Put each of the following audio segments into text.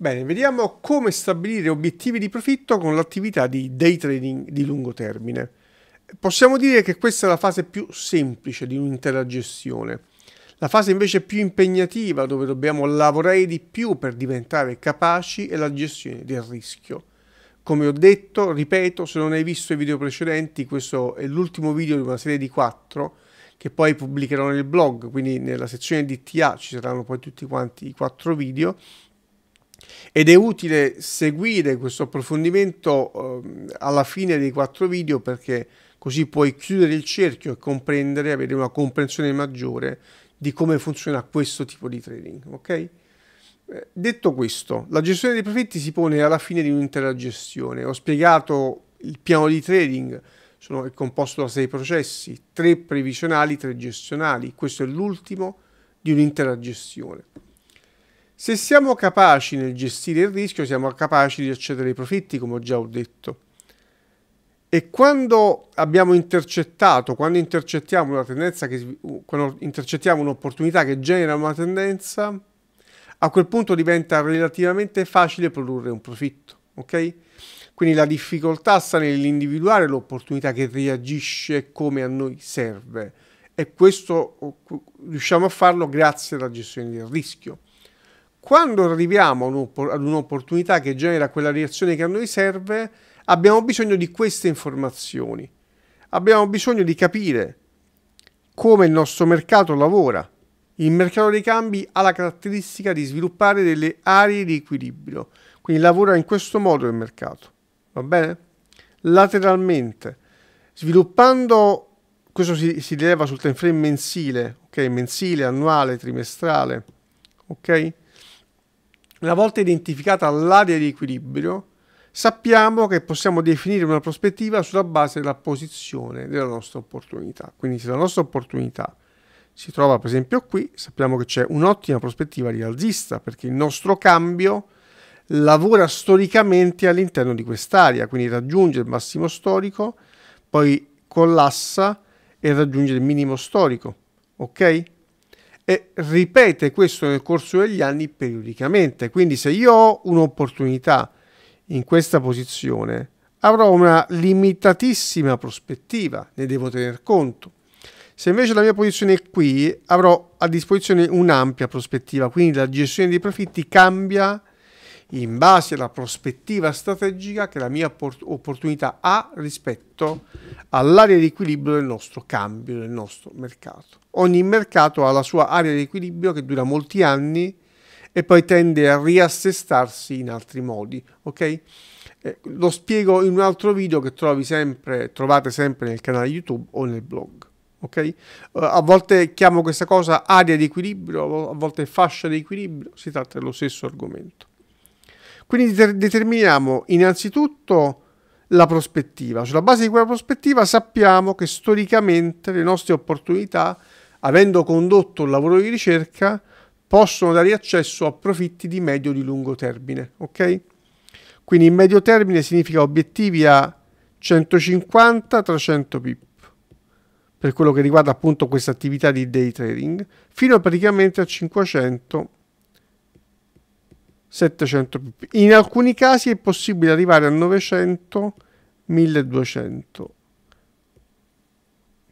Bene, vediamo come stabilire obiettivi di profitto con l'attività di day trading di lungo termine. Possiamo dire che questa è la fase più semplice di un'intera gestione. La fase invece più impegnativa dove dobbiamo lavorare di più per diventare capaci è la gestione del rischio. Come ho detto, ripeto, se non hai visto i video precedenti, questo è l'ultimo video di una serie di quattro che poi pubblicherò nel blog, quindi nella sezione DTA ci saranno poi tutti quanti i quattro video ed è utile seguire questo approfondimento eh, alla fine dei quattro video perché così puoi chiudere il cerchio e comprendere, avere una comprensione maggiore di come funziona questo tipo di trading. Okay? Eh, detto questo, la gestione dei profitti si pone alla fine di un'intera gestione. Ho spiegato il piano di trading, sono, è composto da sei processi, tre previsionali, tre gestionali. Questo è l'ultimo di un'intera gestione. Se siamo capaci nel gestire il rischio, siamo capaci di accedere ai profitti, come ho già detto. E quando abbiamo intercettato, quando intercettiamo una tendenza che, quando intercettiamo un'opportunità che genera una tendenza, a quel punto diventa relativamente facile produrre un profitto, ok? Quindi la difficoltà sta nell'individuare l'opportunità che reagisce come a noi serve e questo riusciamo a farlo grazie alla gestione del rischio. Quando arriviamo ad un'opportunità che genera quella reazione che a noi serve, abbiamo bisogno di queste informazioni. Abbiamo bisogno di capire come il nostro mercato lavora. Il mercato dei cambi ha la caratteristica di sviluppare delle aree di equilibrio, quindi lavora in questo modo il mercato, va bene? Lateralmente, sviluppando, questo si, si rileva sul time frame mensile, ok? Mensile, annuale, trimestrale, ok? Una volta identificata l'area di equilibrio, sappiamo che possiamo definire una prospettiva sulla base della posizione della nostra opportunità. Quindi se la nostra opportunità si trova per esempio qui, sappiamo che c'è un'ottima prospettiva rialzista perché il nostro cambio lavora storicamente all'interno di quest'area, quindi raggiunge il massimo storico, poi collassa e raggiunge il minimo storico, ok? e ripete questo nel corso degli anni periodicamente. Quindi se io ho un'opportunità in questa posizione, avrò una limitatissima prospettiva, ne devo tener conto. Se invece la mia posizione è qui, avrò a disposizione un'ampia prospettiva, quindi la gestione dei profitti cambia in base alla prospettiva strategica che la mia opportunità ha rispetto all'area di equilibrio del nostro cambio, del nostro mercato. Ogni mercato ha la sua area di equilibrio che dura molti anni e poi tende a riassestarsi in altri modi, ok? Eh, lo spiego in un altro video che sempre, trovate sempre nel canale YouTube o nel blog. Okay? Uh, a volte chiamo questa cosa area di equilibrio, a volte fascia di equilibrio, si tratta dello stesso argomento. Quindi determiniamo innanzitutto la prospettiva. Sulla base di quella prospettiva sappiamo che storicamente le nostre opportunità, avendo condotto un lavoro di ricerca, possono dare accesso a profitti di medio e di lungo termine. Ok? Quindi in medio termine significa obiettivi a 150-300 pip per quello che riguarda appunto questa attività di day trading, fino praticamente a 500 700 pp. In alcuni casi è possibile arrivare a 900, 1200.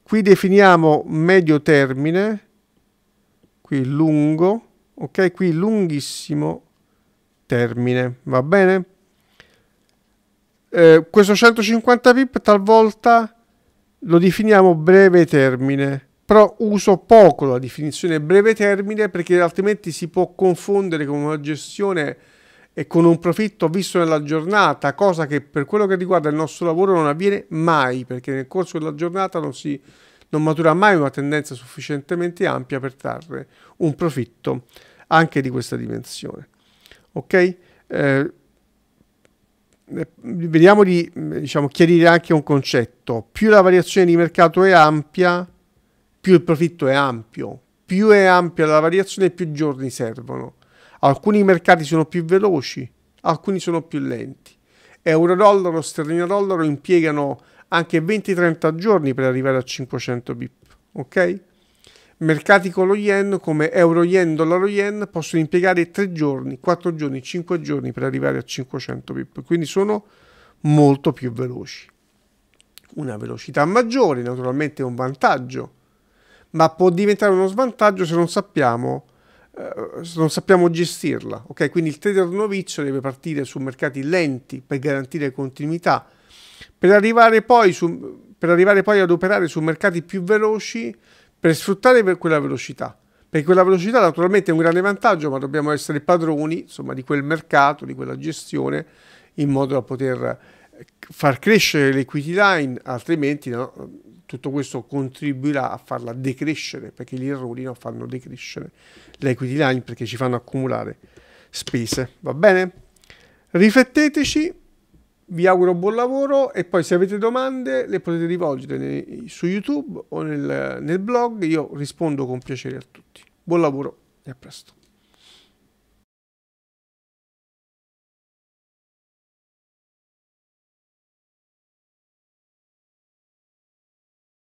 Qui definiamo medio termine, qui lungo, ok? Qui lunghissimo termine, va bene? Eh, questo 150 pip talvolta lo definiamo breve termine però uso poco la definizione breve termine perché altrimenti si può confondere con una gestione e con un profitto visto nella giornata, cosa che per quello che riguarda il nostro lavoro non avviene mai, perché nel corso della giornata non, si, non matura mai una tendenza sufficientemente ampia per trarre un profitto anche di questa dimensione. Ok? Eh, eh vediamo di diciamo, chiarire anche un concetto. Più la variazione di mercato è ampia, più il profitto è ampio. Più è ampia la variazione, più giorni servono. Alcuni mercati sono più veloci, alcuni sono più lenti. Euro-dollaro, sterlino-dollaro impiegano anche 20-30 giorni per arrivare a 500 bip, ok? Mercati con lo yen come euro yen, dollaro yen possono impiegare 3 giorni, 4 giorni, 5 giorni per arrivare a 500 pip, quindi sono molto più veloci. Una velocità maggiore naturalmente è un vantaggio ma può diventare uno svantaggio se non sappiamo, eh, se non sappiamo gestirla. Okay? Quindi il trader novizio deve partire su mercati lenti per garantire continuità, per arrivare poi, su, per arrivare poi ad operare su mercati più veloci per sfruttare per quella velocità. Perché quella velocità naturalmente è un grande vantaggio, ma dobbiamo essere padroni insomma, di quel mercato, di quella gestione, in modo da poter eh, far crescere l'equity line, altrimenti no, tutto questo contribuirà a farla decrescere perché gli errori no, fanno decrescere l'equity line perché ci fanno accumulare spese va bene rifletteteci vi auguro buon lavoro e poi se avete domande le potete rivolgere su youtube o nel, nel blog io rispondo con piacere a tutti buon lavoro e a presto